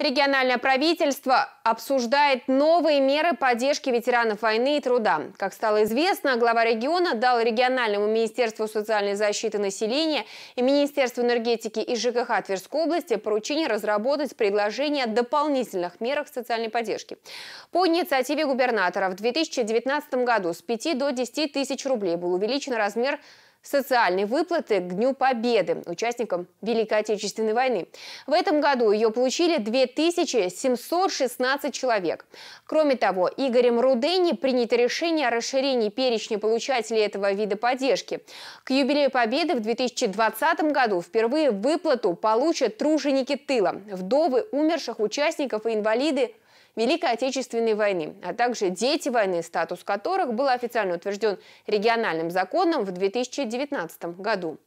Региональное правительство обсуждает новые меры поддержки ветеранов войны и труда. Как стало известно, глава региона дал региональному Министерству социальной защиты населения и Министерству энергетики и ЖКХ Тверской области поручение разработать предложение о дополнительных мерах социальной поддержки. По инициативе губернатора в 2019 году с 5 до 10 тысяч рублей был увеличен размер Социальные выплаты к Дню Победы участникам Великой Отечественной войны. В этом году ее получили 2716 человек. Кроме того, Игорем Рудени принято решение о расширении перечня получателей этого вида поддержки. К юбилею Победы в 2020 году впервые выплату получат труженики тыла, вдовы умерших участников и инвалиды – Великой Отечественной войны, а также дети войны, статус которых был официально утвержден региональным законом в 2019 году.